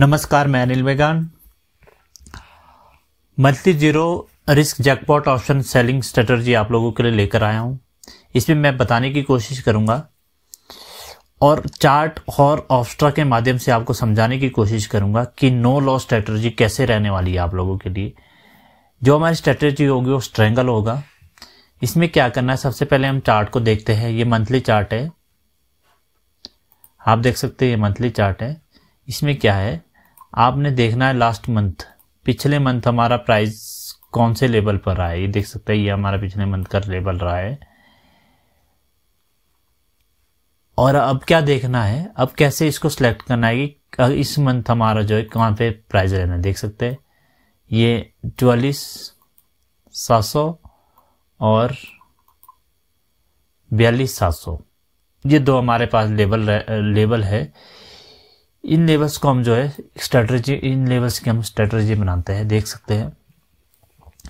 नमस्कार मैं अनिल वेगान monthly zero risk jackpot option selling strategy आप लोगों के लिए लेकर आया हूँ इसमें मैं बताने की कोशिश करूँगा और चार्ट और ऑफ्स्ट्रा के माध्यम से आपको समझाने की कोशिश करूंगा कि नो लॉस स्ट्रेटर्जी कैसे रहने वाली है आप लोगों के लिए जो हमारी स्ट्रेटर्जी होगी वो स्ट्रेंगल होगा इसमें क्या करना है सबसे पहले हम चार्ट को देखते हैं ये मंथली चार्ट है आप देख सकते हैं ये मंथली चार्ट है इसमें क्या है आपने देखना है लास्ट मंथ पिछले मंथ हमारा प्राइस कौन से लेवल पर रहा है ये देख सकते हैं ये हमारा पिछले मंथ का लेवल रहा है और अब क्या देखना है अब कैसे इसको सिलेक्ट करना है कि इस मंथ हमारा जो है कहाँ पे प्राइस रहना है देख सकते हैं ये चवालीस सात सौ और बयालीस सात सौ ये दो हमारे पास लेवल लेवल है इन लेवल्स को हम जो है स्ट्रेटजी इन लेवल्स की हम स्ट्रेटजी बनाते हैं देख सकते हैं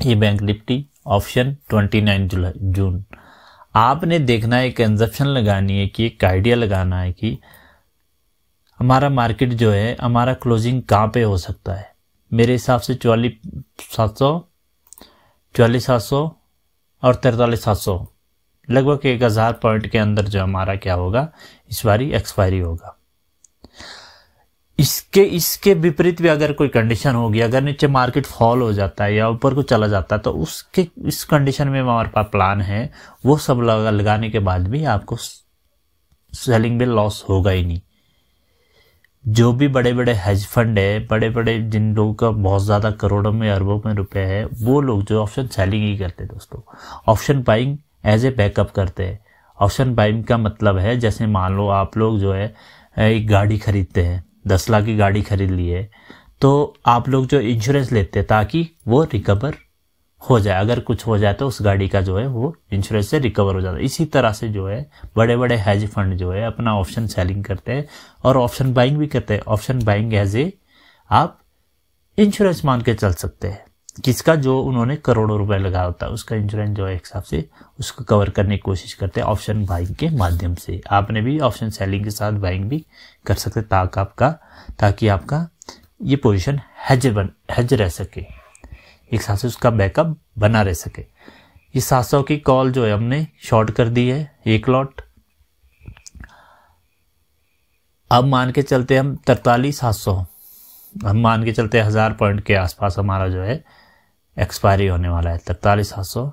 ये बैंक निफ्टी ऑप्शन 29 जुलाई जून आपने देखना है कंजप्शन लगानी है कि एक आइडिया लगाना है कि हमारा मार्केट जो है हमारा क्लोजिंग कहाँ पे हो सकता है मेरे हिसाब से चौलीस सात सौ चौलीस सात सौ और तैतालीस सात सौ लगभग एक हज़ार पॉइंट के अंदर जो हमारा क्या होगा इस बारी एक्सपायरी होगा इसके इसके विपरीत भी अगर कोई कंडीशन होगी अगर नीचे मार्केट फॉल हो जाता है या ऊपर को चला जाता है तो उसके इस कंडीशन में हमारे पास प्लान है वो सब लगा लगाने के बाद भी आपको सेलिंग में लॉस होगा ही नहीं जो भी बड़े बड़े हेज फंड है बड़े बड़े जिन लोगों का बहुत ज़्यादा करोड़ों में अरबों में रुपए है वो लोग जो ऑप्शन सेलिंग ही करते हैं दोस्तों option buying as a backup करते हैं ऑप्शन बाइंग का मतलब है जैसे मान लो आप लोग जो है एक गाड़ी खरीदते हैं दस लाख की गाड़ी खरीद ली है तो आप लोग जो इंश्योरेंस लेते हैं ताकि वो रिकवर हो जाए अगर कुछ हो जाए तो उस गाड़ी का जो है वो इंश्योरेंस से रिकवर हो जाता है इसी तरह से जो है बड़े बड़े हेज फंड जो है अपना ऑप्शन सेलिंग करते हैं और ऑप्शन बाइंग भी करते हैं ऑप्शन बाइंग एज ए आप इंश्योरेंस मान के चल सकते हैं किसका जो उन्होंने करोड़ों रुपए लगाया होता है उसका इंश्योरेंस जो है एक हिसाब से उसको कवर करने की कोशिश करते हैं ऑप्शन बाइंग के माध्यम से आपने भी ऑप्शन सेलिंग के साथ बाइंग भी कर सकते ताकि आपका ताकि आपका ये पोजीशन हेज बन हेज रह सके एक हिसाब से उसका बैकअप बना रह सके ये सात सौ की कॉल जो है हमने शॉर्ट कर दी है एक लॉट अब मान के चलते हम तरतालीस सात सौ हम मान के चलते हज़ार पॉइंट के आसपास हमारा जो है एक्सपायरी होने वाला है तरतालीस सात सौ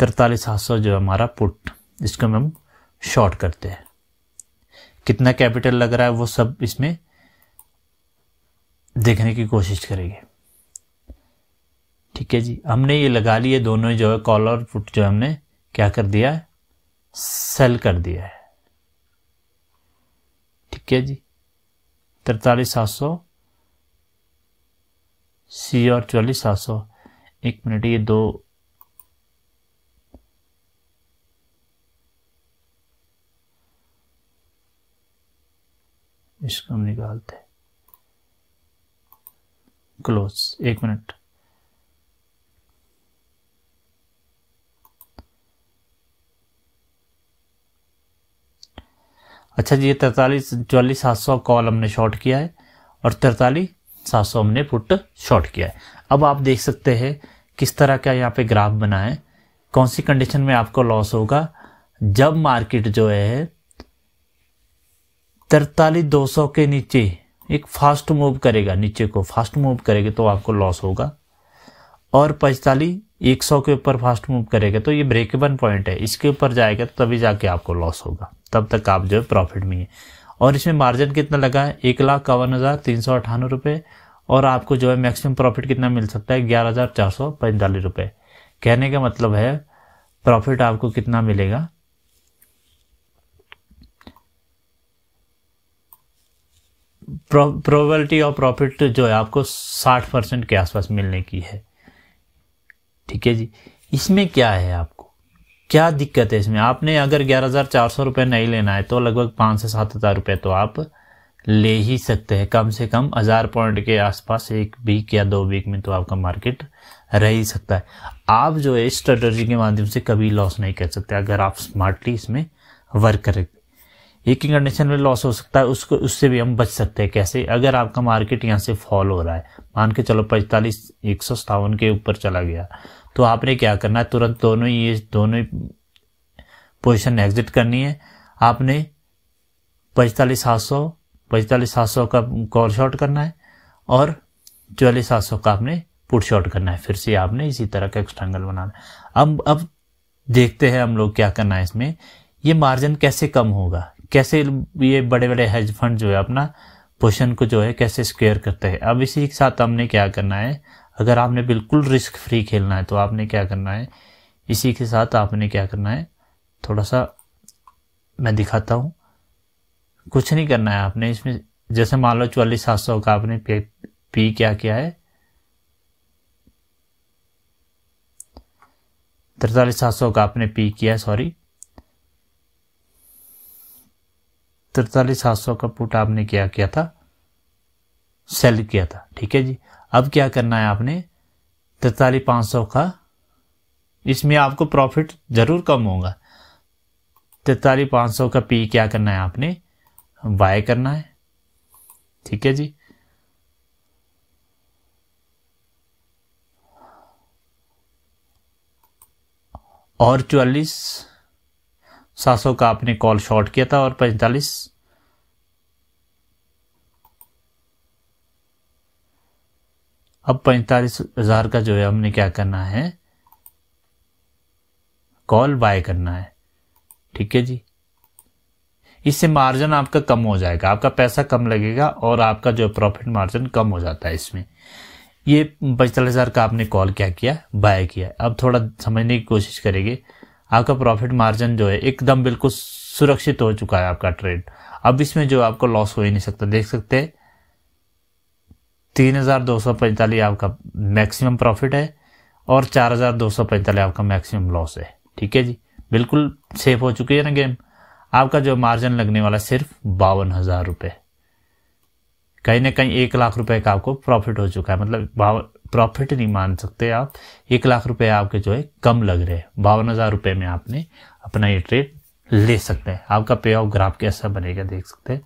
तरतालीस सात सौ जो हमारा पुट इसको हम शॉर्ट करते हैं कितना कैपिटल लग रहा है वो सब इसमें देखने की कोशिश करेंगे ठीक है जी हमने ये लगा लिए दोनों जो है कॉल और पुट जो हमने क्या कर दिया है सेल कर दिया है ठीक है जी तिरतालीस सात सौ सी और चौलीस सात सौ एक मिनट ये दो इसको हम निकालते क्लोज एक मिनट अच्छा जी ये तैतालीस चौवालीस सात सौ कॉल हमने शॉर्ट किया है और तैतालीस सात सौ हमने फुट शॉर्ट किया है अब आप देख सकते हैं किस तरह का यहाँ पे ग्राफ बना है कौन सी कंडीशन में आपको लॉस होगा जब मार्केट जो है तरतालीस दो सौ के नीचे एक फास्ट मूव करेगा नीचे को फास्ट मूव करेगा तो आपको लॉस होगा और पैंतालीस एक सौ के ऊपर फास्ट मूव करेगा तो ये ब्रेकेबल पॉइंट है इसके ऊपर जाएगा तो तभी जाके आपको लॉस होगा तब तक आप जो है प्रॉफिट में है और इसमें मार्जिन कितना लगा है एक लाख कावन हज़ार तीन सौ अठानवे रुपये और आपको जो है मैक्सिमम प्रॉफिट कितना मिल सकता है ग्यारह हज़ार चार सौ पैंतालीस रुपये कहने का मतलब है प्रॉफिट आपको कितना मिलेगा प्रोबेबिलिटी ऑफ प्रॉफिट जो है आपको साठ परसेंट के आसपास मिलने की है ठीक है जी इसमें क्या है आपको क्या दिक्कत है इसमें आपने अगर ग्यारह हज़ार चार सौ रुपये नहीं लेना है तो लगभग पाँच से सात हज़ार रुपये तो आप ले ही सकते हैं कम से कम हज़ार पॉइंट के आसपास एक वीक या दो वीक में तो आपका मार्केट रह ही सकता है आप जो है स्ट्रेटर्जी के माध्यम से कभी लॉस नहीं कर सकते अगर आप स्मार्टली इसमें वर्क करें एक कंडीशन में लॉस हो सकता है उसको उससे भी हम बच सकते हैं कैसे अगर आपका मार्केट यहाँ से फॉल हो रहा है मान के चलो पैंतालीस एक सौ सत्तावन के ऊपर चला गया तो आपने क्या करना है तुरंत दोनों ही ये दोनों ही पोजिशन एग्जिट करनी है आपने पैंतालीस सात सौ पैंतालीस सात सौ का कॉल शॉर्ट करना है और चौलीस सात सौ का आपने पुट शॉर्ट करना है फिर से आपने इसी तरह का एक्सट्रैंगल बनाना है अब अब देखते हैं हम लोग क्या करना है इसमें ये मार्जिन कैसे कम होगा कैसे ये बड़े बड़े हेज फंड जो है अपना पोशन को जो है कैसे स्क्वेयर करते हैं अब इसी के साथ हमने क्या करना है अगर आपने बिल्कुल रिस्क फ्री खेलना है तो आपने क्या करना है इसी के साथ आपने क्या करना है थोड़ा सा मैं दिखाता हूँ कुछ नहीं करना है आपने इसमें जैसे मान लो चौलीस सात सौ का आपने पी, पी क्या किया है तिरतालीस सात सौ का आपने पी किया सॉरी तिरतालीस सात सौ का पुट आपने क्या किया था सेल किया था ठीक है जी अब क्या करना है आपने तिरतालीस पाँच सौ का इसमें आपको प्रॉफिट ज़रूर कम होगा तिरतालीस पाँच सौ का पी क्या करना है आपने बाय करना है ठीक है जी और चौलीस सात का आपने कॉल शॉर्ट किया था और पैंतालीस अब पैंतालीस हज़ार का जो है हमने क्या करना है कॉल बाय करना है ठीक है जी इससे मार्जिन आपका कम हो जाएगा आपका पैसा कम लगेगा और आपका जो प्रॉफिट मार्जिन कम हो जाता है इसमें ये पैंतालीस हज़ार का आपने कॉल क्या किया बाय किया अब थोड़ा समझने की कोशिश करेंगे आपका प्रॉफिट मार्जिन जो है एकदम बिल्कुल सुरक्षित हो चुका है आपका ट्रेड अब इसमें जो आपको लॉस हो ही नहीं सकता देख सकते तीन हजार दो सौ पैंतालीस आपका मैक्सिमम प्रॉफिट है और चार हजार दो सौ पैंतालीस आपका मैक्सिमम लॉस है ठीक है जी बिल्कुल सेफ हो चुकी है ना गेम आपका जो मार्जिन लगने वाला सिर्फ बावन हजार रुपये कहीं ना कहीं एक लाख रुपए का आपको प्रॉफिट हो चुका है मतलब बावन प्रॉफिट नहीं मान सकते आप एक लाख रुपए आपके जो है कम लग रहे हैं बावन हज़ार रुपये में आपने अपना ये ट्रेड ले सकते हैं आपका पे ऑफ ग्राफ कैसा बनेगा देख सकते हैं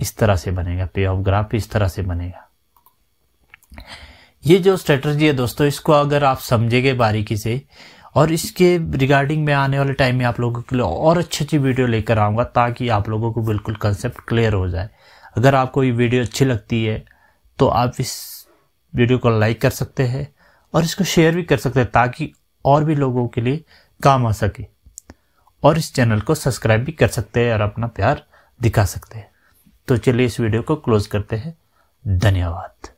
इस तरह से बनेगा पे ऑफ ग्राफ इस तरह से बनेगा ये जो स्ट्रेटजी है दोस्तों इसको अगर आप समझेंगे बारीकी से और इसके रिगार्डिंग में आने वाले टाइम में आप लोगों के लिए और अच्छी अच्छी वीडियो लेकर आऊंगा ताकि आप लोगों को बिल्कुल कंसेप्ट क्लियर हो जाए अगर आपको ये वीडियो अच्छी लगती है तो आप इस वीडियो को लाइक कर सकते हैं और इसको शेयर भी कर सकते हैं ताकि और भी लोगों के लिए काम आ सके और इस चैनल को सब्सक्राइब भी कर सकते हैं और अपना प्यार दिखा सकते हैं तो चलिए इस वीडियो को क्लोज करते हैं धन्यवाद